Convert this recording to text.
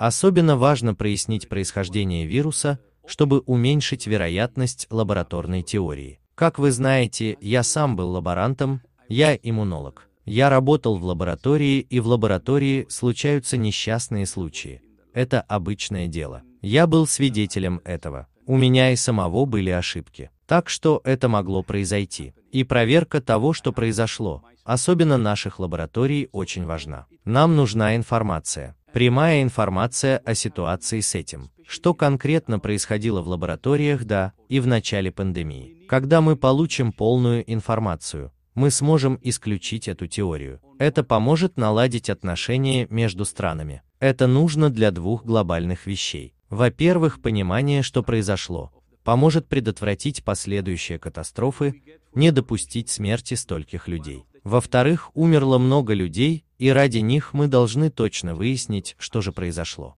Особенно важно прояснить происхождение вируса, чтобы уменьшить вероятность лабораторной теории. Как вы знаете, я сам был лаборантом, я иммунолог. Я работал в лаборатории, и в лаборатории случаются несчастные случаи. Это обычное дело. Я был свидетелем этого. У меня и самого были ошибки. Так что это могло произойти. И проверка того, что произошло, особенно наших лабораторий, очень важна. Нам нужна информация прямая информация о ситуации с этим, что конкретно происходило в лабораториях да и в начале пандемии. Когда мы получим полную информацию, мы сможем исключить эту теорию. Это поможет наладить отношения между странами. Это нужно для двух глобальных вещей. Во-первых, понимание, что произошло, поможет предотвратить последующие катастрофы, не допустить смерти стольких людей. Во-вторых, умерло много людей, и ради них мы должны точно выяснить, что же произошло.